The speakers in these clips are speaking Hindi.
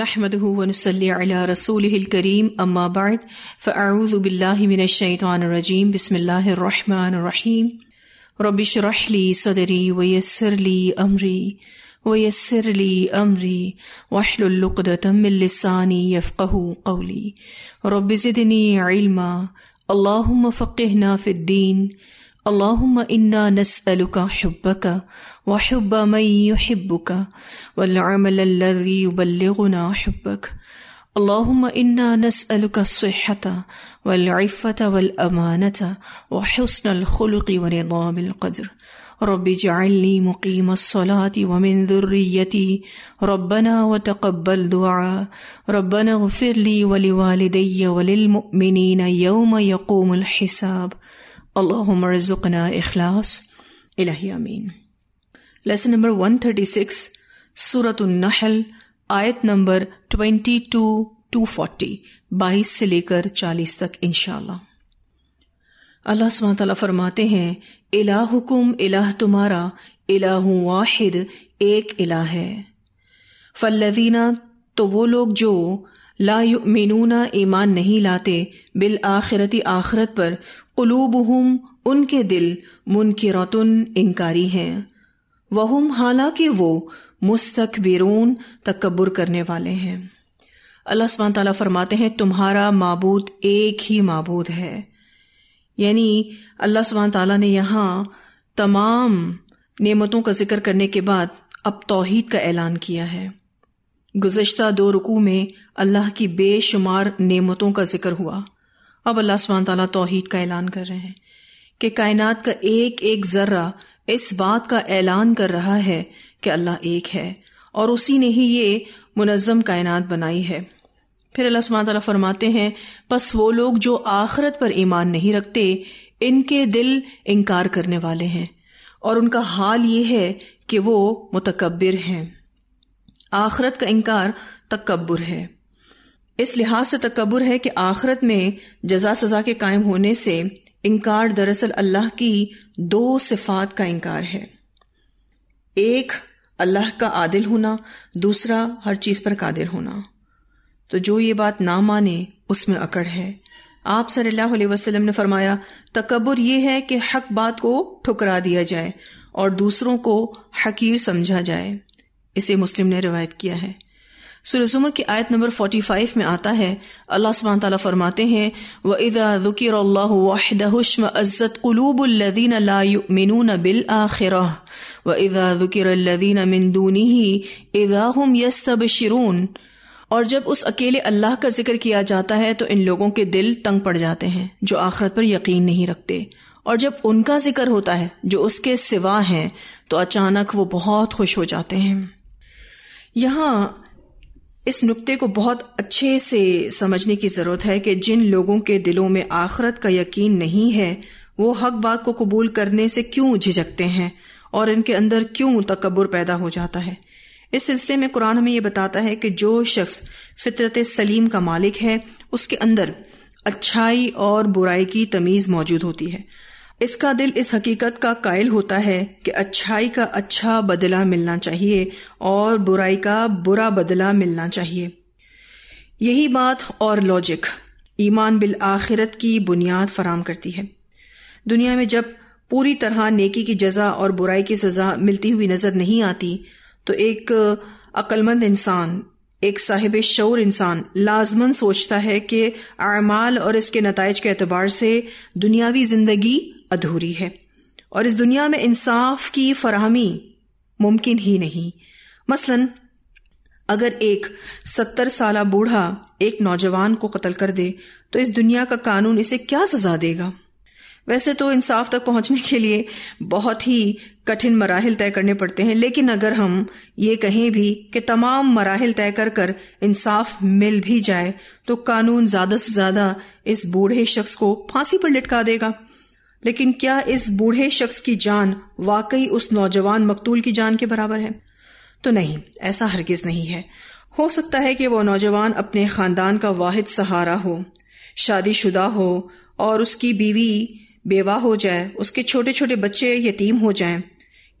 نحمده ونصلي على رسوله الكريم أما بعد فأعوذ بالله من الشيطان الرجيم بسم الله الرحمن الرحيم رب اشرح لي صدري ويسر لي أمري ويسر لي أمري واحلل عقدة من لساني يفقه قولي رب زدني علما اللهم فقهنا في الدين اللهم انا نسالك حبك وحب من يحبك والعمل الذي يبلغنا حبك اللهم انا نسالك الصحه والعفه والامانه وحسن الخلق ونظام القدر رب اجعل لي مقيم الصلاة ومن ذريتي ربنا وتقبل دعاء ربنا اغفر لي ولوالدي وللمؤمنين يوم يقوم الحساب अल्लाहुम रज़ुकना इखलास इलाही आमीन लेसन नंबर 136 सूरत नहल आयत नंबर 22 240 22 से लेकर 40 तक इनशाला अल्लाह सुबह फरमाते हैं इला हुकुम इलाह तुम्हारा इलाह वाहिद एक इला है फल्लवीना तो वो लोग जो ला मीनूना ईमान नहीं लाते बिल आखिरती आखरत पर कुलूब हम उनके दिल मुनकरतन इनकारी हैं वहम हालांकि वो मुस्तकबिरून तकबर करने वाले हैं अल्लाह सुबह ताली फरमाते हैं तुम्हारा मबूद एक ही मबूद है यानी अल्लाह सुबह ताली ने यहाँ तमाम नेमतों का जिक्र करने के बाद अब तोहहीद का ऐलान किया है गुजश्ता दो रुकू में अल्लाह की बेशुमार नेमतों का जिक्र हुआ अब अल्लाह सुबहान तला तोहहीद का ऐलान कर रहे हैं कि कायनात का एक एक जर्रा इस बात का ऐलान कर रहा है कि अल्लाह एक है और उसी ने ही ये मुनज़म कायनात बनाई है फिर अल्लाह सुबहान तला फरमाते हैं बस वो लोग जो आखरत पर ईमान नहीं रखते इनके दिल इनकार करने वाले हैं और उनका हाल ये है कि वो मुतकबिर हैं आखरत का इनकार तकबर है इस लिहाज से तकबर है कि आखरत में जजा सजा के कायम होने से इनकार दरअसल अल्लाह की दो सिफात का इनकार है एक अल्लाह का आदिल होना दूसरा हर चीज पर कादिर होना तो जो ये बात ना माने उसमें अकड़ है आप सल्लल्लाहु वसलम ने फरमाया तकबर यह है कि हक बात को ठुकरा दिया जाए और दूसरों को हकीर समझा जाए इसे मुस्लिम ने रिवायत किया है सुर जुमर की आयत नंबर फोर्टी फाइव में आता है अल्लाह सुबह ताली फरमाते हैं व इदा ज़ुकिर वाहदम अज़त कलूबुल्लदीन बिल आखिर व इदा मिनदूनी इदा हम यस्तब शिरून और जब उस अकेले अल्लाह का जिक्र किया जाता है तो इन लोगों के दिल तंग पड़ जाते हैं जो आखरत पर यकीन नहीं रखते और जब उनका जिक्र होता है जो उसके सिवा है तो अचानक वो बहुत खुश हो जाते हैं यहां इस नुक्ते को बहुत अच्छे से समझने की जरूरत है कि जिन लोगों के दिलों में आखरत का यकीन नहीं है वो हक बात को कबूल करने से क्यों झिझकते हैं और इनके अंदर क्यों तकबर पैदा हो जाता है इस सिलसिले में कुरान हमें यह बताता है कि जो शख्स फितरत सलीम का मालिक है उसके अंदर अच्छाई और बुराई की तमीज मौजूद होती है इसका दिल इस हकीकत का कायल होता है कि अच्छाई का अच्छा बदला मिलना चाहिए और बुराई का बुरा बदला मिलना चाहिए यही बात और लॉजिक ईमान बिल आखिरत की बुनियाद फराम करती है दुनिया में जब पूरी तरह नेकी की जजा और बुराई की सजा मिलती हुई नजर नहीं आती तो एक अक्लमंद इंसान एक साहिब शौर इंसान लाजमन सोचता है कि अमाल और इसके नतज के अतबार से दुनियावी जिंदगी अधूरी है और इस दुनिया में इंसाफ की फरहमी मुमकिन ही नहीं मसलन अगर एक सत्तर साल बूढ़ा एक नौजवान को कत्ल कर दे तो इस दुनिया का कानून इसे क्या सजा देगा वैसे तो इंसाफ तक पहुंचने के लिए बहुत ही कठिन मराहल तय करने पड़ते हैं लेकिन अगर हम ये कहें भी कि तमाम मराहल तय कर कर इंसाफ मिल भी जाए तो कानून ज्यादा से ज्यादा इस बूढ़े शख्स को फांसी पर लटका देगा लेकिन क्या इस बूढ़े शख्स की जान वाकई उस नौजवान मकतूल की जान के बराबर है तो नहीं ऐसा हरगिज नहीं है हो सकता है कि वह नौजवान अपने खानदान का वाहिद सहारा हो शादीशुदा हो और उसकी बीवी बेवा हो जाए उसके छोटे छोटे बच्चे यतीम हो जाएं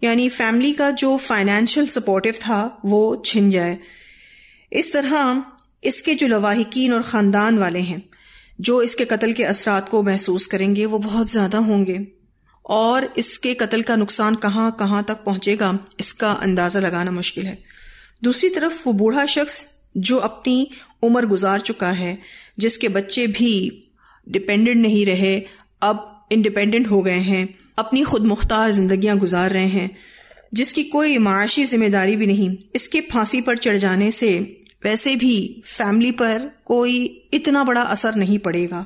यानी फैमिली का जो फाइनेंशियल सपोर्टिव था वो छिन जाए इस तरह इसके जो लवाहिकीन और ख़ानदान वाले हैं जो इसके कत्ल के असरात को महसूस करेंगे वो बहुत ज़्यादा होंगे और इसके कत्ल का नुकसान कहाँ कहाँ तक पहुंचेगा इसका अंदाज़ा लगाना मुश्किल है दूसरी तरफ वो बूढ़ा शख्स जो अपनी उम्र गुजार चुका है जिसके बच्चे भी डिपेंडेंट नहीं रहे अब इंडिपेंडेंट हो गए हैं अपनी खुद मुख्तार जिंदगियां गुजार रहे हैं जिसकी कोई माशी जिम्मेदारी भी नहीं इसके फांसी पर चढ़ जाने से वैसे भी फैमिली पर कोई इतना बड़ा असर नहीं पड़ेगा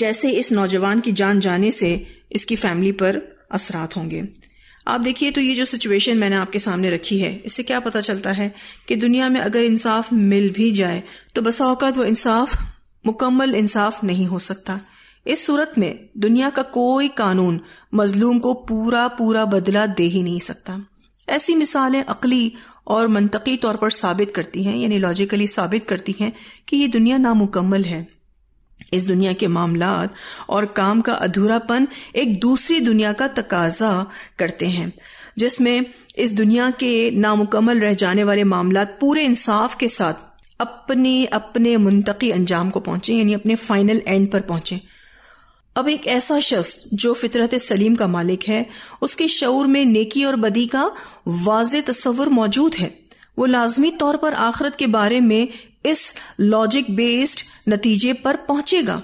जैसे इस नौजवान की जान जाने से इसकी फैमिली पर असरात होंगे आप देखिए तो ये जो सिचुएशन मैंने आपके सामने रखी है इससे क्या पता चलता है कि दुनिया में अगर इंसाफ मिल भी जाए तो बसा औकात वो इंसाफ मुकम्मल इंसाफ नहीं हो सकता इस सूरत में दुनिया का कोई कानून मजलूम को पूरा पूरा बदला दे ही नहीं सकता ऐसी मिसालें अकली और मनतकी तौर पर साबित करती हैं यानी लॉजिकली साबित करती हैं कि ये दुनिया नामुकम्मल है इस दुनिया के मामला और काम का अधूरापन एक दूसरी दुनिया का तकाजा करते हैं जिसमें इस दुनिया के नामुकम्मल रह जाने वाले मामला पूरे इंसाफ के साथ अपने अपने मुंतकी अंजाम को पहुंचे यानी अपने फाइनल एंड पर पहुंचे अब एक ऐसा शख्स जो फितरत सलीम का मालिक है उसके शऊर में नेकी और बदी का वाज तस्वर मौजूद है वो लाजमी तौर पर आखरत के बारे में इस लॉजिक बेस्ड नतीजे पर पहुंचेगा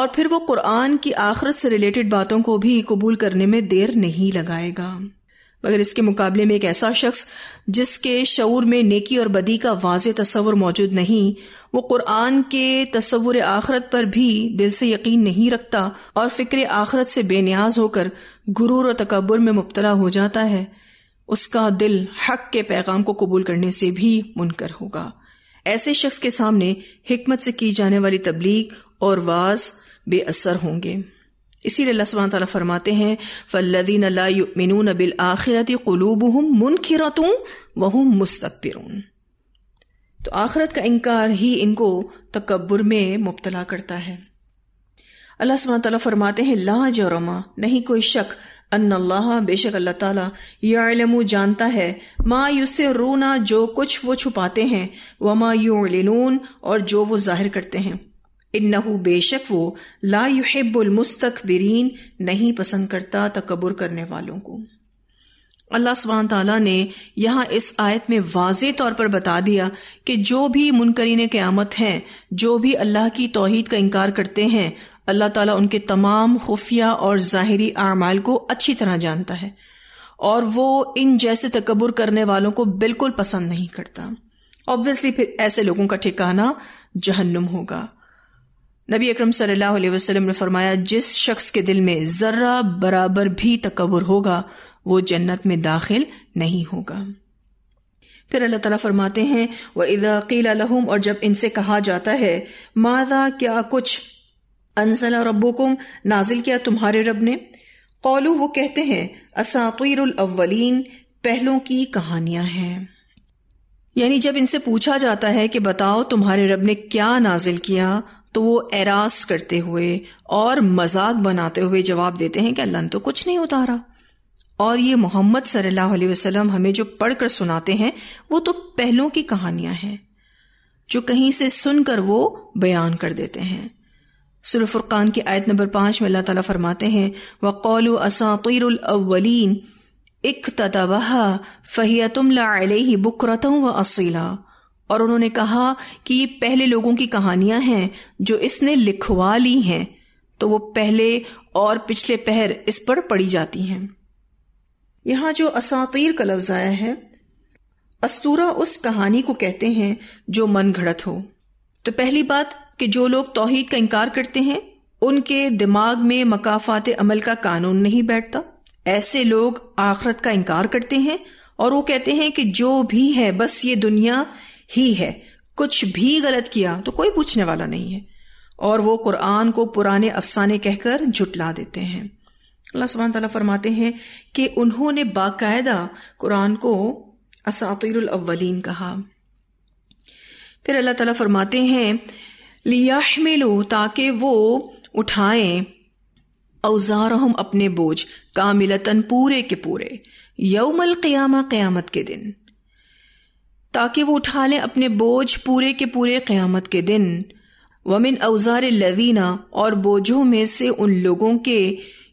और फिर वो कुरान की आखरत से रिलेटेड बातों को भी कबूल करने में देर नहीं लगाएगा मगर इसके मुकाबले में एक ऐसा शख्स जिसके शूर में नेकी और बदी का वाज तस्वुर मौजूद नहीं वो कुरान के तस्वुर आखरत पर भी दिल से यकीन नहीं रखता और फिक्र आखरत से बेनियाज होकर गुरूर और तकबर में मुबतला हो जाता है उसका दिल हक के पैगाम को कबूल करने से भी मुनकर होगा ऐसे शख्स के सामने हिकमत से की जाने वाली तबलीग और वाज बेअसर होंगे इसीलिए अल्लाह सुबह ताली फरमाते हैं फ़ल्लिन मिनून बिल आखिरत कलूब हम मुनखिरतूँ वह मुस्तबिरून तो आखरत का इनकार ही इनको तकबर में मुबतला करता है अल्लाह सुबह तला फरमाते हैं ला जरमा नहीं कोई शक अन्ला बेशक अल्लाह तला यलमु जानता है मा युसे रूना जो कुछ वो छुपाते हैं व मा यूलिनून और जो वो जाहिर करते हैं इन्नहु बेशक वो ला युहिब्बुलमस्तकबरीन नहीं पसंद करता तकबर करने वालों को अल्लाह सुबहान तला ने यहाँ इस आयत में वाज तौर पर बता दिया कि जो भी मुनकरीन क़्यामत हैं जो भी अल्लाह की तोहद का इनकार करते हैं अल्लाह ताला उनके तमाम खुफिया और ज़ाहरी अमाल को अच्छी तरह जानता है और वो इन जैसे तकबर करने वालों को बिल्कुल पसंद नहीं करता ऑब्वियसली फिर ऐसे लोगों का ठिकाना जहन्नुम होगा नबी अक्रम सल्लल्लाहु ने फरमाया जिस शख्स के दिल में जरा बराबर भी तकबर होगा वो जन्नत में दाखिल नहीं होगा फिर अल्लाह ताला फरमाते हैं वह इदाकील लहम और जब इनसे कहा जाता है मादा क्या कुछ अनसला रब्बुकुम नाजिल किया तुम्हारे रब ने कौलू वो कहते हैं असातुर अव्वलीन पहलों की कहानियां हैं यानी जब इनसे पूछा जाता है कि बताओ तुम्हारे रब ने क्या नाजिल किया तो वो एरास करते हुए और मजाक बनाते हुए जवाब देते हैं कि अल्लाह तो कुछ नहीं उतारा और ये मोहम्मद सल्लल्लाहु अलैहि वसल्लम हमें जो पढ़कर सुनाते हैं वो तो पहलों की कहानियां हैं जो कहीं से सुनकर वो बयान कर देते हैं सुलफुर्कान की आयत नंबर पांच में अल्लाह ताला फरमाते हैं व कौल असातुरवलिन इक तबाह फ़हिया तुम ला बुकरतों व असीला और उन्होंने कहा कि ये पहले लोगों की कहानियां हैं जो इसने लिखवा ली हैं तो वो पहले और पिछले पहर इस पर पड़ी जाती हैं यहां जो असातीर का लफ्ज आया है अस्तूरा उस कहानी को कहते हैं जो मन घड़त हो तो पहली बात कि जो लोग तोहहीद का इनकार करते हैं उनके दिमाग में मकाफात अमल का कानून नहीं बैठता ऐसे लोग आखरत का इनकार करते हैं और वो कहते हैं कि जो भी है बस ये दुनिया ही है कुछ भी गलत किया तो कोई पूछने वाला नहीं है और वो कुरान को पुराने अफसाने कहकर झुटला देते हैं अल्लाह सुबह तला फरमाते हैं कि उन्होंने बाकायदा कुरान को असातुल कहा फिर अल्लाह तला फरमाते हैं लिया लो ताकि वो उठाए औजार हम अपने बोझ कामिलतन पूरे के पूरे यौमल क्यामा क्यामत के दिन ताकि वो उठा लें अपने बोझ पूरे के पूरे क्यामत के दिन वमिन अवजार लदीना और बोझों में से उन लोगों के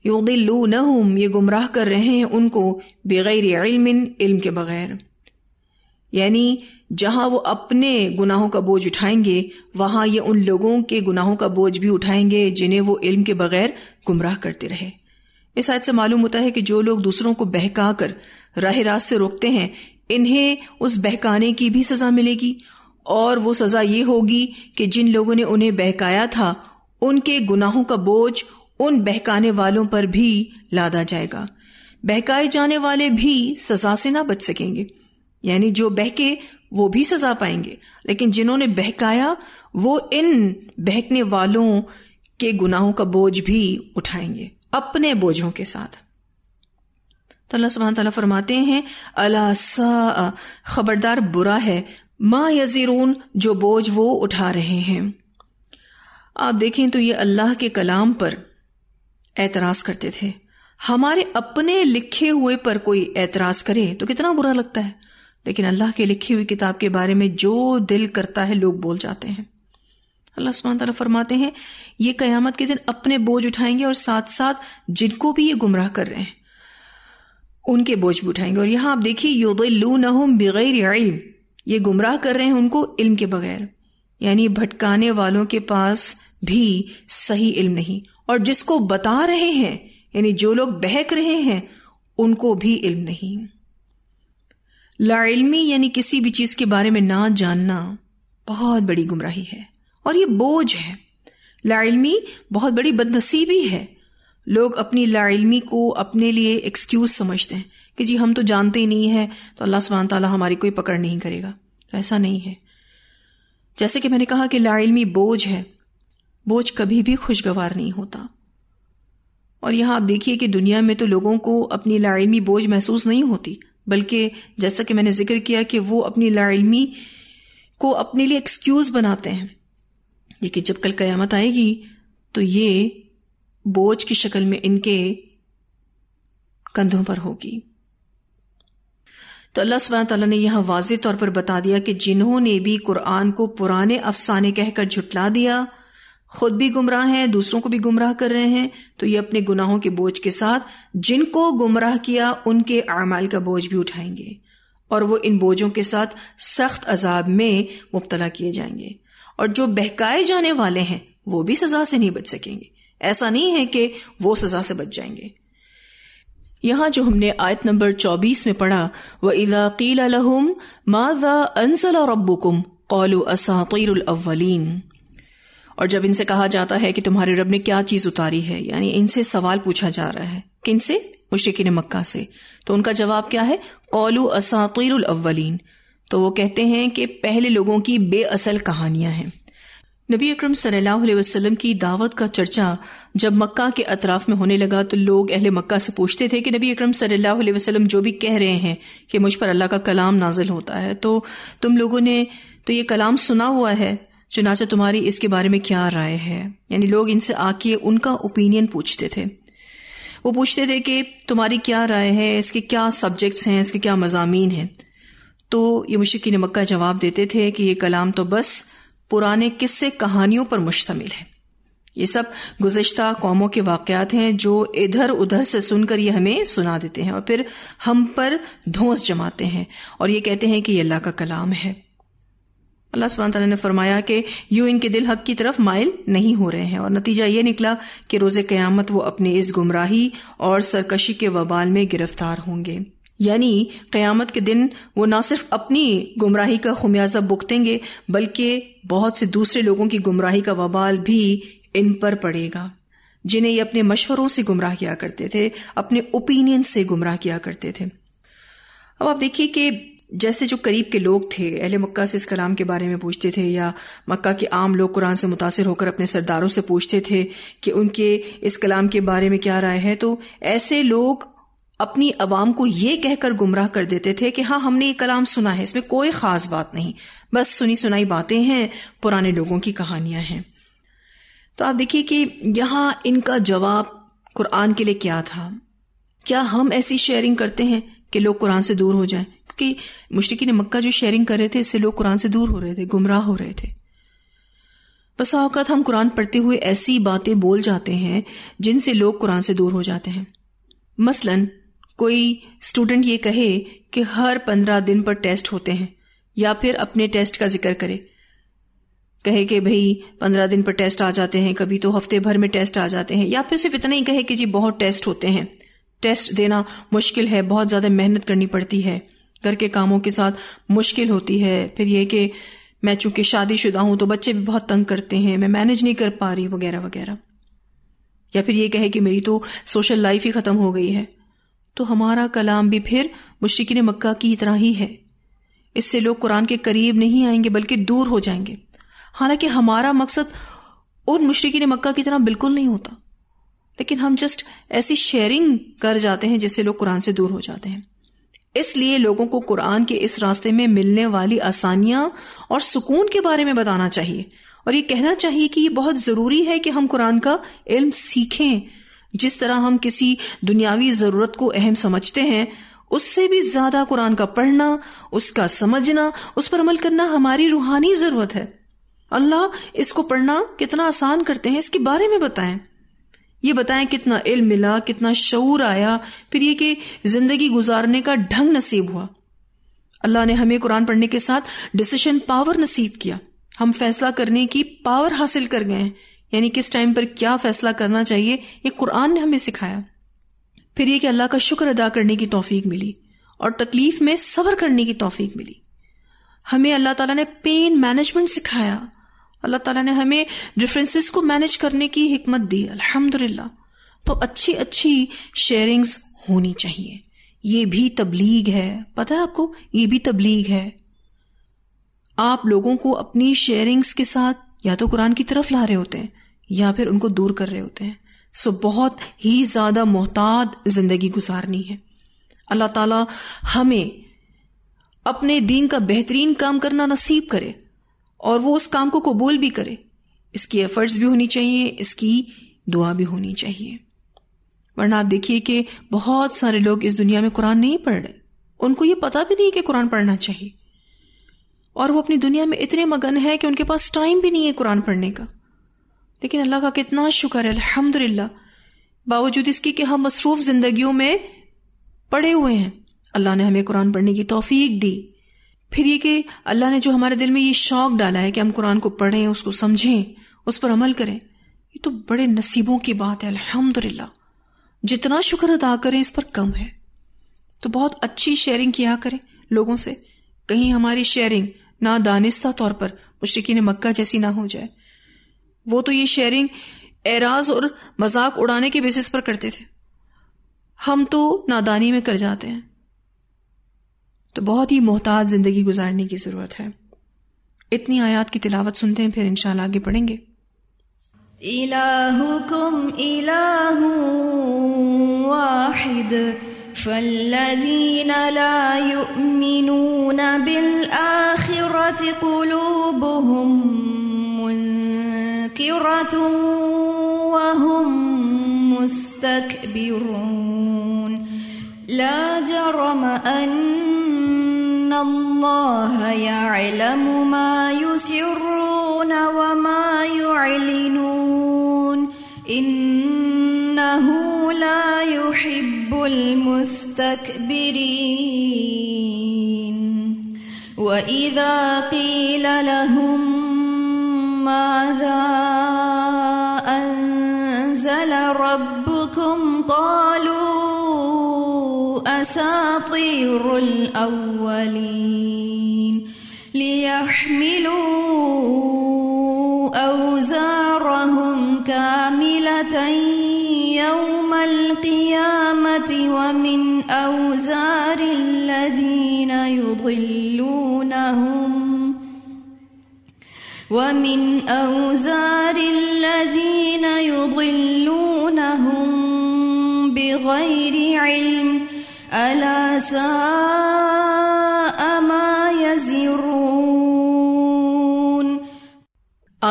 युदिल्लू नहुम ये गुमराह कर रहे हैं उनको बगैर इल्मिन इल्म के बगैर यानी जहां वो अपने गुनाहों का बोझ उठाएंगे वहां ये उन लोगों के गुनाहों का बोझ भी उठाएंगे जिन्हें वो इल्म के बगैर गुमराह करते रहे इस आयत से मालूम होता है कि जो लोग दूसरों को बहका कर राह रास्ते रोकते हैं इन्हें उस बहकाने की भी सजा मिलेगी और वो सजा ये होगी कि जिन लोगों ने उन्हें बहकाया था उनके गुनाहों का बोझ उन बहकाने वालों पर भी लादा जाएगा बहकाए जाने वाले भी सजा से ना बच सकेंगे यानी जो बहके वो भी सजा पाएंगे लेकिन जिन्होंने बहकाया वो इन बहकने वालों के गुनाहों का बोझ भी उठाएंगे अपने बोझों के साथ तो अल्लाह सुबहान तला फरमाते हैं अला सा खबरदार बुरा है मा यजीरून जो बोझ वो उठा रहे हैं आप देखें तो ये अल्लाह के कलाम पर एतराज करते थे हमारे अपने लिखे हुए पर कोई एतराज करे तो कितना बुरा लगता है लेकिन अल्लाह के लिखी हुई किताब के बारे में जो दिल करता है लोग बोल जाते हैं अल्लाह सुबहान तला फरमाते हैं ये कयामत के दिन अपने बोझ उठाएंगे और साथ साथ जिनको भी ये गुमराह कर रहे हैं उनके बोझ भी उठाएंगे और यहां आप देखिए योदलू नहम बगैर इल्म ये गुमराह कर रहे हैं उनको इल्म के बगैर यानी भटकाने वालों के पास भी सही इल्म नहीं और जिसको बता रहे हैं यानी जो लोग बहक रहे हैं उनको भी इल्म नहीं लाइलमी यानी किसी भी चीज के बारे में ना जानना बहुत बड़ी गुमराही है और ये बोझ है लाइलमी बहुत बड़ी बदनसीबी है लोग अपनी लाइलमी को अपने लिए एक्सक्यूज समझते हैं कि जी हम तो जानते ही नहीं है तो अल्लाह सुबहान तला हमारी कोई पकड़ नहीं करेगा तो ऐसा नहीं है जैसे कि मैंने कहा कि लाइलमी बोझ है बोझ कभी भी खुशगवार नहीं होता और यहां आप देखिए कि दुनिया में तो लोगों को अपनी लाइलमी बोझ महसूस नहीं होती बल्कि जैसा कि मैंने जिक्र किया कि वो अपनी लाइलमी को अपने लिए एक्सक्यूज बनाते हैं लेकिन जब कल कयामत आएगी तो ये बोझ की शक्ल में इनके कंधों पर होगी तो अल्लाह सुबह तला ने यह वाज तौर पर बता दिया कि जिन्होंने भी कुरान को पुराने अफसाने कहकर झुटला दिया खुद भी गुमराह हैं दूसरों को भी गुमराह कर रहे हैं तो ये अपने गुनाहों के बोझ के साथ जिनको गुमराह किया उनके अमाल का बोझ भी उठाएंगे और वो इन बोझों के साथ सख्त अजाब में मुबतला किए जाएंगे और जो बहकाए जाने वाले हैं वो भी सजा से नहीं बच सकेंगे ऐसा नहीं है कि वो सजा से बच जाएंगे यहां जो हमने आयत नंबर 24 में पढ़ा व इला माजा अनसला रब्बुकुम कौलु और जब इनसे कहा जाता है कि तुम्हारे रब ने क्या चीज उतारी है यानी इनसे सवाल पूछा जा रहा है किनसे मुश्किन मक्का से तो उनका जवाब क्या है कौलू असातिर अव्वलीन तो वो कहते हैं कि पहले लोगों की बेअसल कहानियां हैं नबी अक्रम सल्लल्लाहु की दावत का चर्चा जब मक्का के अतराफ में होने लगा तो लोग अहले मक्का से पूछते थे कि नबी अक्रम सल्लल्लाहु जो भी कह रहे हैं कि मुझ पर अल्लाह का कलाम नाजिल होता है तो तुम लोगों ने तो ये कलाम सुना हुआ है चुनाचा तुम्हारी इसके बारे में क्या राय है यानी लोग इनसे आके उनका ओपिनियन पूछते थे वो पूछते थे कि तुम्हारी क्या राय है इसके क्या सब्जेक्ट्स हैं इसके क्या मजामी हैं तो ये मुश्किन मक्का जवाब देते थे कि ये कलाम तो बस पुराने किस्से कहानियों पर मुश्तमिल है ये सब गुजशत कौमों के वाकयात हैं जो इधर उधर से सुनकर ये हमें सुना देते हैं और फिर हम पर धोस जमाते हैं और ये कहते हैं कि ये अल्लाह का कलाम है अल्लाह सुबह तला ने फरमाया कि यूं इनके दिल हक की तरफ माइल नहीं हो रहे हैं और नतीजा ये निकला कि रोजे क़यामत वो अपने इस गुमराही और सरकशी के वबाल में गिरफ्तार होंगे यानी क़यामत के दिन वो ना सिर्फ अपनी गुमराही का खमियाजा बुकतेंगे बल्कि बहुत से दूसरे लोगों की गुमराही का वबाल भी इन पर पड़ेगा जिन्हें ये अपने मशवरों से गुमराह किया करते थे अपने ओपिनियन से गुमराह किया करते थे अब आप देखिए कि जैसे जो करीब के लोग थे अहले मक्का से इस कलाम के बारे में पूछते थे या मक्का के आम लोग कुरान से मुतासर होकर अपने सरदारों से पूछते थे कि उनके इस कलाम के बारे में क्या राय है तो ऐसे लोग अपनी आवाम को यह कहकर गुमराह कर देते थे कि हाँ हमने ये कलाम सुना है इसमें कोई खास बात नहीं बस सुनी सुनाई बातें हैं पुराने लोगों की कहानियां हैं तो आप देखिए कि यहां इनका जवाब कुरान के लिए क्या था क्या हम ऐसी शेयरिंग करते हैं कि लोग कुरान से दूर हो जाएं क्योंकि मुश्किल ने मक्का जो शेयरिंग कर रहे थे इससे लोग कुरान से दूर हो रहे थे गुमराह हो रहे थे बसा अवकात हम कुरान पढ़ते हुए ऐसी बातें बोल जाते हैं जिनसे लोग कुरान से दूर हो जाते हैं मसलन कोई स्टूडेंट ये कहे कि हर पंद्रह दिन पर टेस्ट होते हैं या फिर अपने टेस्ट का जिक्र करे कहे कि भाई पंद्रह दिन पर टेस्ट आ जाते हैं कभी तो हफ्ते भर में टेस्ट आ जाते हैं या फिर सिर्फ इतना ही कहे कि जी बहुत टेस्ट होते हैं टेस्ट देना मुश्किल है बहुत ज़्यादा मेहनत करनी पड़ती है घर के कामों के साथ मुश्किल होती है फिर यह कि मैं चूंकि शादीशुदा हूं तो बच्चे भी बहुत तंग करते हैं मैं मैनेज नहीं कर पा रही वगैरह वगैरह या फिर ये कहे कि मेरी तो सोशल लाइफ ही खत्म हो गई है तो हमारा कलाम भी फिर मुश्किन मक्का की तरह ही है इससे लोग कुरान के करीब नहीं आएंगे बल्कि दूर हो जाएंगे हालांकि हमारा मकसद उन मुश्किन मक्का की तरह बिल्कुल नहीं होता लेकिन हम जस्ट ऐसी शेयरिंग कर जाते हैं जिससे लोग कुरान से दूर हो जाते हैं इसलिए लोगों को कुरान के इस रास्ते में मिलने वाली आसानियां और सुकून के बारे में बताना चाहिए और ये कहना चाहिए कि ये बहुत ज़रूरी है कि हम कुरान का इल्म सीखें जिस तरह हम किसी दुनियावी जरूरत को अहम समझते हैं उससे भी ज्यादा कुरान का पढ़ना उसका समझना उस पर अमल करना हमारी रूहानी जरूरत है अल्लाह इसको पढ़ना कितना आसान करते हैं इसके बारे में बताएं ये बताएं कितना इल्म मिला कितना शऊर आया फिर ये कि जिंदगी गुजारने का ढंग नसीब हुआ अल्लाह ने हमें कुरान पढ़ने के साथ डिसीशन पावर नसीब किया हम फैसला करने की पावर हासिल कर गए यानी किस टाइम पर क्या फैसला करना चाहिए ये कुरान ने हमें सिखाया फिर यह कि अल्लाह का शुक्र अदा करने की तोफीक मिली और तकलीफ में सबर करने की तोफीक मिली हमें अल्लाह तला ने पेन मैनेजमेंट सिखाया अल्लाह तला ने हमें डिफ्रेंसिस को मैनेज करने की हिकमत दी अल्हम्दुलिल्लाह तो अच्छी अच्छी शेयरिंग्स होनी चाहिए ये भी तबलीग है पता है आपको ये भी तबलीग है आप लोगों को अपनी शेयरिंग्स के साथ या तो कुरान की तरफ ला रहे होते हैं या फिर उनको दूर कर रहे होते हैं सो बहुत ही ज्यादा मोहताद जिंदगी गुजारनी है अल्लाह ताला हमें अपने दीन का बेहतरीन काम करना नसीब करे और वो उस काम को कबूल भी करे इसकी एफर्ट्स भी होनी चाहिए इसकी दुआ भी होनी चाहिए वरना आप देखिए कि बहुत सारे लोग इस दुनिया में कुरान नहीं पढ़ रहे उनको ये पता भी नहीं कि कुरान पढ़ना चाहिए और वो अपनी दुनिया में इतने मगन है कि उनके पास टाइम भी नहीं है कुरान पढ़ने का लेकिन अल्लाह का कितना शुक्र है अलहमद अल्हम्दुलिल्लाह बावजूद इसकी कि हम मसरूफ जिंदगी में पड़े हुए हैं अल्लाह ने हमें कुरान पढ़ने की तोफीक दी फिर ये कि अल्लाह ने जो हमारे दिल में ये शौक डाला है कि हम कुरान को पढ़ें उसको समझें उस पर अमल करें ये तो बड़े नसीबों की बात है अलहमद अल्हम्दुलिल्लाह जितना शुक्र अदा करें इस पर कम है तो बहुत अच्छी शेयरिंग किया करें लोगों से कहीं हमारी शेयरिंग ना दानिस्ता तौर पर मुश्किन मक्का जैसी ना हो जाए वो तो ये शेयरिंग एराज और मजाक उड़ाने के बेसिस पर करते थे हम तो नादानी में कर जाते हैं तो बहुत ही मोहताज जिंदगी गुजारने की जरूरत है इतनी आयात की तिलावत सुनते हैं फिर इंशाल्लाह आगे पढ़ेंगे इलाहुकुम इलाहु वाहिद فالذين لا يؤمنون بالآخرة قلوبهم مستكبرة وهم مستكبرون لا جرم أن الله يعلم ما يسرون وما يعلنون إنه لا يحب المستكبرين وإذا قيل لهم ماذا أنزل ربكم قالوا أساطير الأولين ليحملوا أوزارهم كاملة يوم القيامة ومن أوزار الذين يضلونهم ومن أوزار الذين يضلونهم بغير علم ألا سار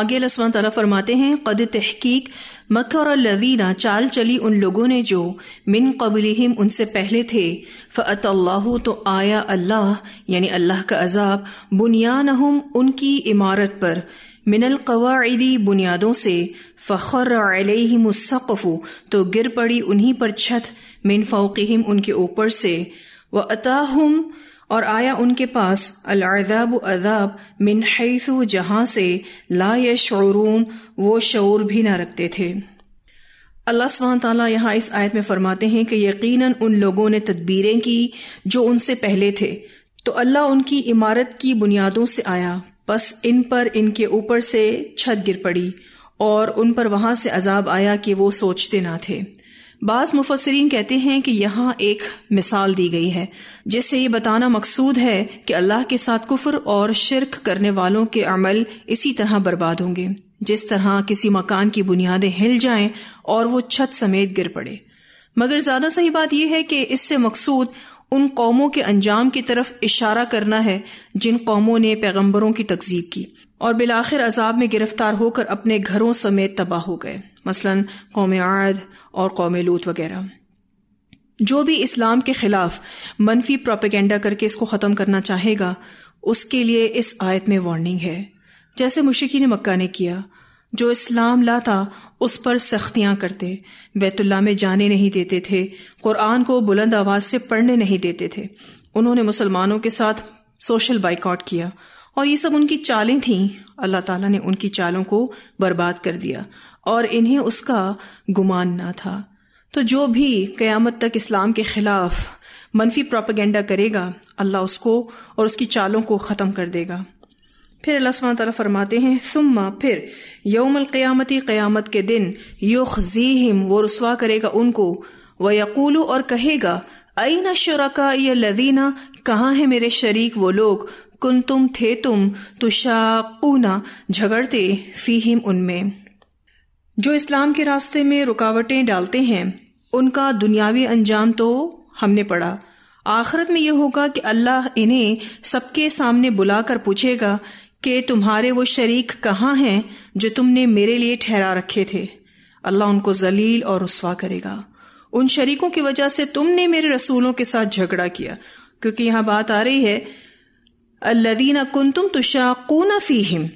आगे लसवान तला फरमाते हैं कद तहकीक मकर लवीना चाल चली उन लोगों ने जो मिन कबलिम उनसे पहले थे फ़त अल्लाह तो आया अल्लाह यानि अल्लाह का अजाब बुनियान उनकी इमारत पर मिनल कवायदी बुनियादों से फ़खर अलहमसफ़ तो गिर पड़ी उन्ही पर छत मिन फ़ौक़म उनके ऊपर से व अता हम और आया उनके पास अलअदाब अदाब मिन जहां से ला यशरून वो शोर भी ना रखते थे अल्लाह सुबह ताली यहाँ इस आयत में फरमाते हैं कि यक़ीन उन लोगों ने तदबीरें की जो उनसे पहले थे तो अल्लाह उनकी इमारत की बुनियादों से आया बस इन पर इनके ऊपर से छत गिर पड़ी और उन पर वहां से अजाब आया कि वो सोचते ना थे बाज़ मुफसरीन कहते हैं कि यहाँ एक मिसाल दी गई है जिससे ये बताना मकसूद है कि अल्लाह के साथ कुफर और शिरक करने वालों के अमल इसी तरह बर्बाद होंगे जिस तरह किसी मकान की बुनियादें हिल जाएं और वो छत समेत गिर पड़े मगर ज्यादा सही बात यह है कि इससे मकसूद उन कौमों के अंजाम की तरफ इशारा करना है जिन कौमों ने पैगम्बरों की तकजीब की और बिलाखिर अजाब में गिरफ्तार होकर अपने घरों समेत तबाह हो गए मसलन कौम आद और कौम लूत वगैरह जो भी इस्लाम के खिलाफ मनफी प्रोपेगेंडा करके इसको ख़त्म करना चाहेगा उसके लिए इस आयत में वार्निंग है जैसे मुशिकी ने मक्का ने किया जो इस्लाम लाता उस पर सख्तियां करते बैतुल्ला में जाने नहीं देते थे कुरान को बुलंद आवाज से पढ़ने नहीं देते थे उन्होंने मुसलमानों के साथ सोशल बाइकआउट किया और ये सब उनकी चालें थीं अल्लाह ताला ने उनकी चालों को बर्बाद कर दिया और इन्हें उसका गुमान ना था तो जो भी कयामत तक इस्लाम के खिलाफ मनफी प्रोपागेंडा करेगा अल्लाह उसको और उसकी चालों को ख़त्म कर देगा फिर अल्लाह सुबह तला फरमाते हैं सुम्मा फिर यौमल क़यामती क़यामत के दिन युख जीम वो रसवा करेगा उनको व यकूलू और कहेगा अई न शुरा या लदीना कहाँ है मेरे शरीक वो लोग कुन तुम थे तुम तुशाकूना झगड़ते फीहिम उनमें जो इस्लाम के रास्ते में रुकावटें डालते हैं उनका दुनियावी अंजाम तो हमने पढ़ा आखिरत में यह होगा कि अल्लाह इन्हें सबके सामने बुलाकर पूछेगा कि तुम्हारे वो शरीक कहाँ हैं जो तुमने मेरे लिए ठहरा रखे थे अल्लाह उनको जलील और रसवा करेगा उन शरीकों की वजह से तुमने मेरे रसूलों के साथ झगड़ा किया क्योंकि यहां बात आ रही है अल्लादीना कुन तुम तुशाकूना फीहिम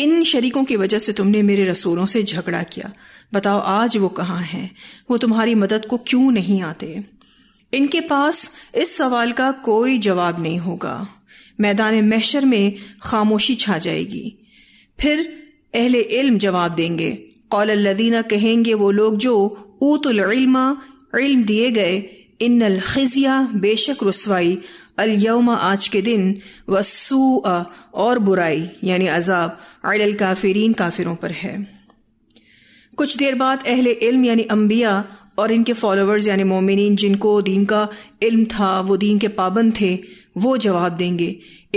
इन शरीकों की वजह से तुमने मेरे रसूलों से झगड़ा किया बताओ आज वो कहाँ हैं वो तुम्हारी मदद को क्यों नहीं आते इनके पास इस सवाल का कोई जवाब नहीं होगा मैदान महशर में खामोशी छा जाएगी फिर अहले इल्म जवाब देंगे कौल लदीना कहेंगे वो लोग जो ऊतुल इल्मा इल्म दिए गए इन खिजिया बेशक रसवाई यौमा आज के दिन वसू और बुराई यानी अजाब अल काफिरीन काफिरों पर है कुछ देर बाद अहले इल्म यानी अम्बिया और इनके फॉलोअर्स यानी मोमिन जिनको दीन का इल्म था वो दीन के पाबंद थे वो जवाब देंगे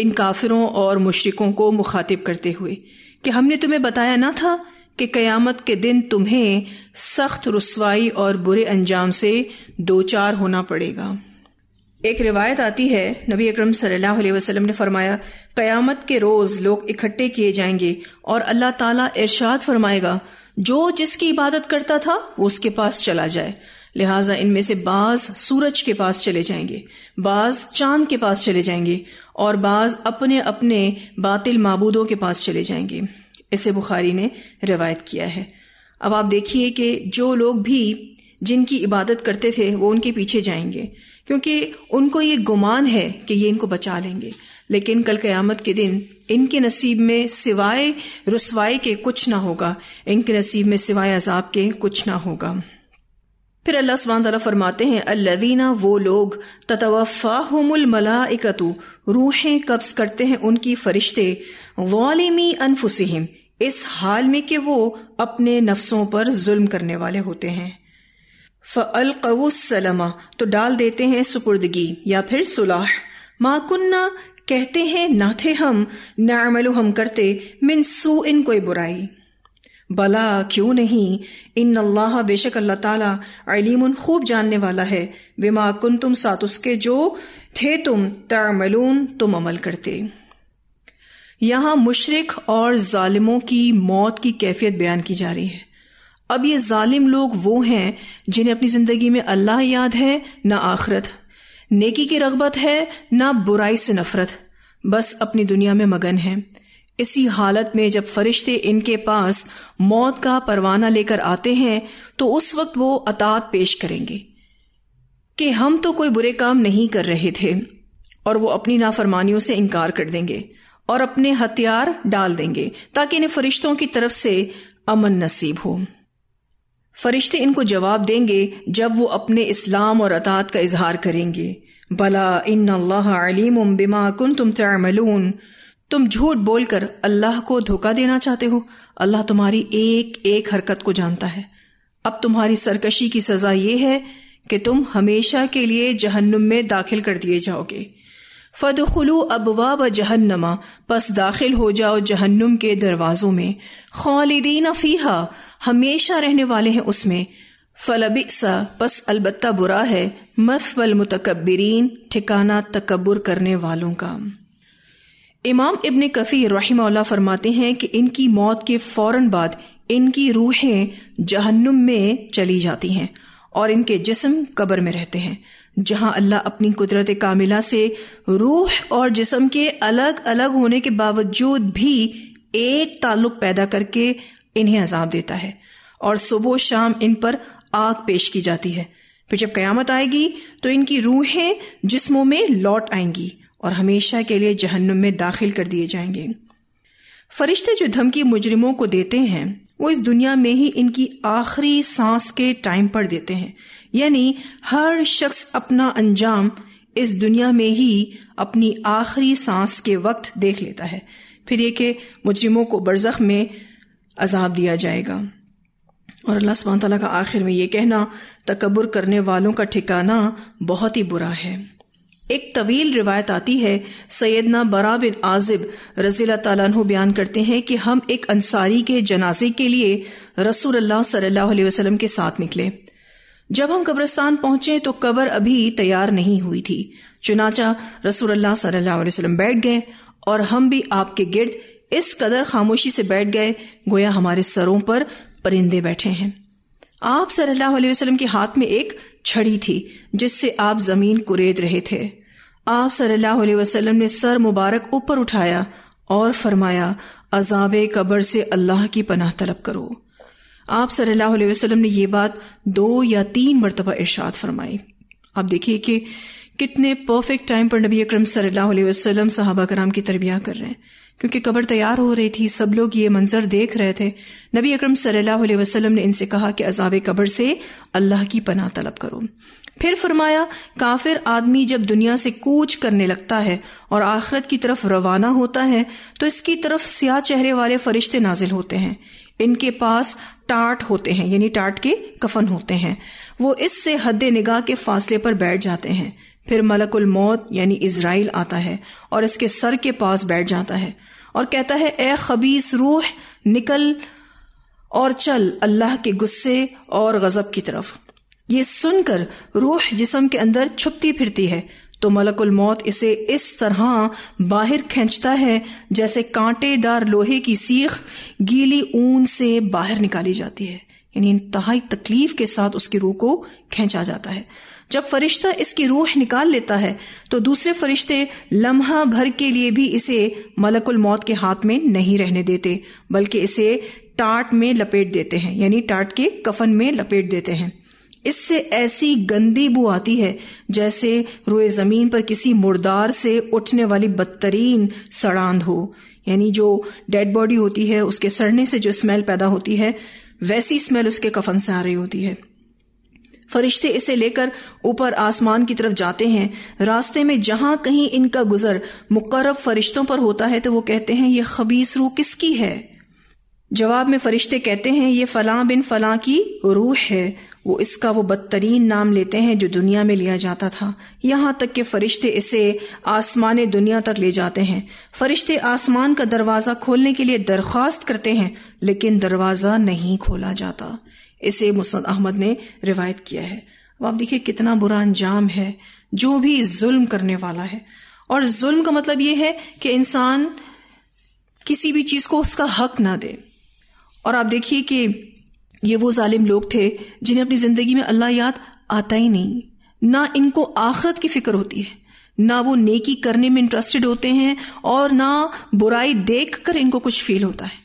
इन काफिरों और मुशरकों को मुखातिब करते हुए कि हमने तुम्हें बताया ना था कि कयामत के दिन तुम्हें सख्त रसवाई और बुरे अंजाम से दो चार होना पड़ेगा एक रिवायत आती है नबी अकरम सल्लल्लाहु अलैहि वसल्लम ने फरमाया कयामत के रोज लोग इकट्ठे किए जाएंगे और अल्लाह ताला इरशाद फरमाएगा जो जिसकी इबादत करता था वो उसके पास चला जाए लिहाजा इनमें से बाज सूरज के पास चले जाएंगे बाज चांद के पास चले जाएंगे और बाज अपने अपने बातिल मबूदों के पास चले जाएंगे इसे बुखारी ने रिवायत किया है अब आप देखिए कि जो लोग भी जिनकी इबादत करते थे वो उनके पीछे जाएंगे क्योंकि उनको ये गुमान है कि ये इनको बचा लेंगे लेकिन कल क़यामत के दिन इनके नसीब में सिवाय रसवाई के कुछ ना होगा इनके नसीब में सिवाय अजाब के कुछ ना होगा फिर अल्लाह सुबहान तला फरमाते हैं अल्लदीना वो लोग ततवफ़ाहमुल इकतु रूहें कब्ज करते हैं उनकी फरिश्ते वालिमी अनफुसिम इस हाल में कि वो अपने नफ्सों पर जुल्म करने वाले होते हैं फ़लकवसलमा तो डाल देते हैं सुपुर्दगी या फिर सुलह माकुन्ना कहते हैं ना थे हम नामलो हम करते मिनसू इन कोई बुराई बला क्यों नहीं इन अल्लाह बेशक अल्लाह ताला अलीम खूब जानने वाला है वे माकुन तुम साथ उसके जो थे तुम तामलून तुम अमल करते यहां मुशरक और जालिमों की मौत की कैफियत बयान की जा रही है अब ये जालिम लोग वो हैं जिन्हें अपनी जिंदगी में अल्लाह याद है ना आखरत नेकी की रगबत है ना बुराई से नफरत बस अपनी दुनिया में मगन है इसी हालत में जब फरिश्ते इनके पास मौत का परवाना लेकर आते हैं तो उस वक्त वो अतात पेश करेंगे कि हम तो कोई बुरे काम नहीं कर रहे थे और वो अपनी नाफरमानियों से इनकार कर देंगे और अपने हथियार डाल देंगे ताकि इन्हें फरिश्तों की तरफ से अमन नसीब हो फरिश्ते इनको जवाब देंगे जब वो अपने इस्लाम और अतात का इजहार करेंगे भला इन अल्लाह अलीम बिमा कुन तुम तमलून तुम झूठ बोलकर अल्लाह को धोखा देना चाहते हो अल्लाह तुम्हारी एक एक हरकत को जानता है अब तुम्हारी सरकशी की सजा ये है कि तुम हमेशा के लिए जहन्नुम में दाखिल कर दिए जाओगे फद खुलू अबवा व जहन्नमा पस दाखिल हो जाओ जहन्नुम के दरवाजों में खौलिदीन फीहा हमेशा रहने वाले हैं उसमें फलबिसा पस अलबत्ता बुरा है मसवल मुतकबरीन ठिकाना तकबर करने वालों का इमाम इबन कसीर रही फरमाते हैं कि इनकी मौत के फौरन बाद इनकी रूहें जहन्नुम में चली जाती हैं और इनके जिस्म कब्र में रहते हैं जहां अल्लाह अपनी कुदरत कामिला से रूह और जिसम के अलग अलग होने के बावजूद भी एक ताल्लुक पैदा करके इन्हें अजाब देता है और सुबह शाम इन पर आग पेश की जाती है फिर जब कयामत आएगी तो इनकी रूहें जिस्मों में लौट आएंगी और हमेशा के लिए जहन्नुम में दाखिल कर दिए जाएंगे फरिश्ते जो धमकी मुजरिमों को देते हैं वो इस दुनिया में ही इनकी आखिरी सांस के टाइम पर देते हैं यानी हर शख्स अपना अंजाम इस दुनिया में ही अपनी आखिरी सांस के वक्त देख लेता है फिर ये कि मुजरिमों को बरजख में अजाब दिया जाएगा और अल्लाह सुबह तला का आखिर में ये कहना तकबर करने वालों का ठिकाना बहुत ही बुरा है एक तवील रिवायत आती है सैदना बरा बिन आजिब रजीला तु बयान करते हैं कि हम एक अंसारी के जनाजे के लिए रसूल अल्लाह सल्लल्लाहु अलैहि वसल्लम के साथ निकले जब हम कब्रस्तान पहुंचे तो कबर अभी तैयार नहीं हुई थी चुनाचा रसूलुल्लाह सल्लल्लाहु अलैहि वसल्लम बैठ गए और हम भी आपके गिर्द इस कदर खामोशी से बैठ गए गोया हमारे सरों पर परिंदे बैठे हैं आप सल्लल्लाहु अलैहि वसल्लम के हाथ में एक छड़ी थी जिससे आप जमीन कुरेद रहे थे आप सल्लल्लाहु अलैहि वसल्लम ने सर मुबारक ऊपर उठाया और फरमाया अजाब कबर से अल्लाह की पनाह तलब करो आप सल्लल्लाहु अलैहि वसल्लम ने ये बात दो या तीन मरतबा इर्शाद फरमाई आप देखिए कि कितने परफेक्ट टाइम पर नबी अक्रम सल्लल्लाहु अलैहि वसल्लम सहाबा कराम की तरबिया कर रहे हैं क्योंकि कब्र तैयार हो रही थी सब लोग ये मंजर देख रहे थे नबी अक्रम सल्लल्लाहु अलैहि वसल्लम ने इनसे कहा कि अजाब कब्र से अल्लाह की पनाह तलब करो फिर फरमाया काफिर आदमी जब दुनिया से कूच करने लगता है और आखरत की तरफ रवाना होता है तो इसकी तरफ स्याह चेहरे वाले फरिश्ते नाजिल होते हैं इनके पास टाट होते हैं यानी टाट के कफन होते हैं वो इससे हद निगाह के फासले पर बैठ जाते हैं फिर मलकुल मौत यानी इसराइल आता है और इसके सर के पास बैठ जाता है और कहता है ए खबीस रूह निकल और चल अल्लाह के गुस्से और गजब की तरफ ये सुनकर रूह जिसम के अंदर छुपती फिरती है तो मलकुल मौत इसे इस तरह बाहर खींचता है जैसे कांटेदार लोहे की सीख गीली ऊन से बाहर निकाली जाती है यानी इंतहाई तकलीफ के साथ उसकी रूह को खींचा जाता है जब फरिश्ता इसकी रूह निकाल लेता है तो दूसरे फरिश्ते लम्हा भर के लिए भी इसे मलकुल मौत के हाथ में नहीं रहने देते बल्कि इसे टाट में लपेट देते हैं यानी टाट के कफन में लपेट देते हैं इससे ऐसी गंदी बू आती है जैसे रोए जमीन पर किसी मुर्दार से उठने वाली बदतरीन सड़ांध हो यानी जो डेड बॉडी होती है उसके सड़ने से जो स्मेल पैदा होती है वैसी स्मेल उसके कफन से आ रही होती है फरिश्ते इसे लेकर ऊपर आसमान की तरफ जाते हैं रास्ते में जहां कहीं इनका गुजर मुकरब फरिश्तों पर होता है तो वो कहते हैं ये खबीस रू किसकी है जवाब में फरिश्ते कहते हैं ये फलां बिन फलां की रूह है वो इसका वो बदतरीन नाम लेते हैं जो दुनिया में लिया जाता था यहाँ तक के फरिश्ते इसे आसमान दुनिया तक ले जाते हैं फरिश्ते आसमान का दरवाज़ा खोलने के लिए दरख्वास्त करते हैं लेकिन दरवाज़ा नहीं खोला जाता इसे मुसद अहमद ने रिवायत किया है अब आप देखिए कितना बुरा अंजाम है जो भी जुल्म करने वाला है और जुल्म का मतलब ये है कि इंसान किसी भी चीज़ को उसका हक ना दे और आप देखिए कि ये वो जालिम लोग थे जिन्हें अपनी जिंदगी में अल्लाह याद आता ही नहीं ना इनको आखरत की फिक्र होती है ना वो नेकी करने में इंटरेस्टेड होते हैं और ना बुराई देख कर इनको कुछ फील होता है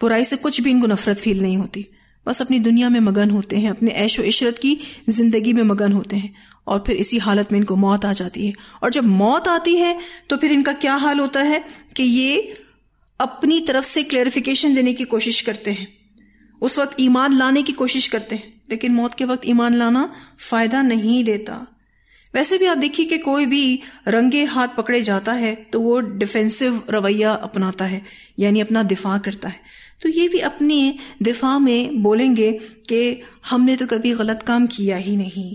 बुराई से कुछ भी इनको नफरत फील नहीं होती बस अपनी दुनिया में मगन होते हैं अपने ऐशो इशरत की जिंदगी में मगन होते हैं और फिर इसी हालत में इनको मौत आ जाती है और जब मौत आती है तो फिर इनका क्या हाल होता है कि ये अपनी तरफ से क्लेरिफिकेशन देने की कोशिश करते हैं उस वक्त ईमान लाने की कोशिश करते हैं लेकिन मौत के वक्त ईमान लाना फायदा नहीं देता वैसे भी आप देखिए कि कोई भी रंगे हाथ पकड़े जाता है तो वो डिफेंसिव रवैया अपनाता है यानी अपना दिफा करता है तो ये भी अपने दिफा में बोलेंगे कि हमने तो कभी गलत काम किया ही नहीं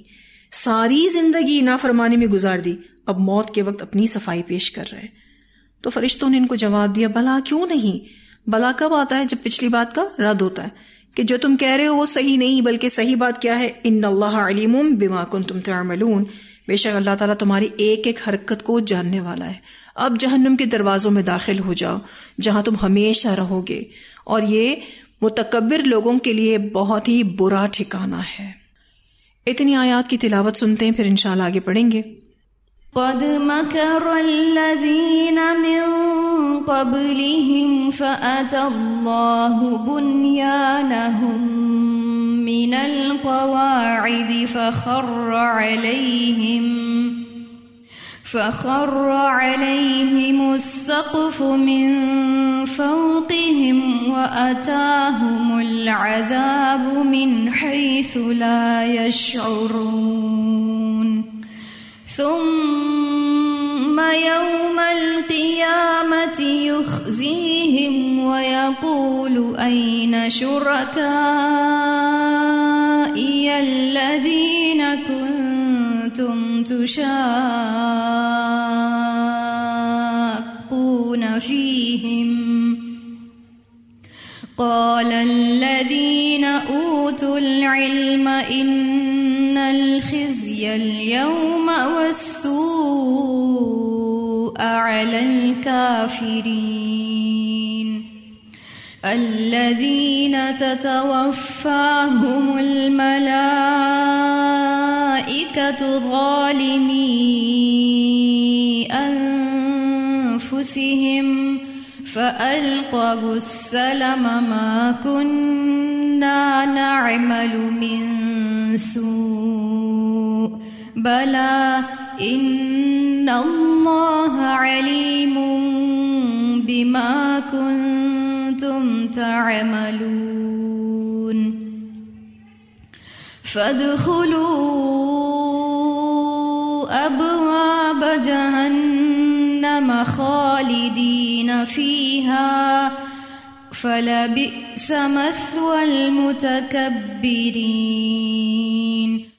सारी जिंदगी नाफरमानी में गुजार दी अब मौत के वक्त अपनी सफाई पेश कर रहे हैं तो फरिश्तों ने इनको जवाब दिया भला क्यों नहीं भला कब आता है जब पिछली बात का रद्द होता है कि जो तुम कह रहे हो वो सही नहीं बल्कि सही बात क्या है इन अल्लाह अलीम कुन तुम तमलून बेशक अल्लाह ताला तुम्हारी एक एक हरकत को जानने वाला है अब जहन्नुम के दरवाजों में दाखिल हो जाओ जहां तुम हमेशा रहोगे और ये मुतकबर लोगों के लिए बहुत ही बुरा ठिकाना है इतनी आयात की तिलावत सुनते हैं फिर इंशाल्लाह आगे पढ़ेंगे قد مكر الذين من قبلهم فأتى الله بنيانهم من القواعد فخر عليهم فخر عليهم السقف من فوقهم وأتاهم العذاب من حيث لا يشعرون ثم يوم القيامة يخزيهم ويقول أين شركائي الذين كنتم تشاقون فيهم قال الذين أوتوا العلم إن الخزي اليوم والسوء على الكافرين الذين تتوفاهم الملائكة ظالمي أنفسهم فألقوا السلم ما كنا نعمل من سوء بلى إن الله عليم بما كنتم تعملون فادخلوا أبواب جهنم جهنم خالدين فيها فلبئس مثوى المتكبرين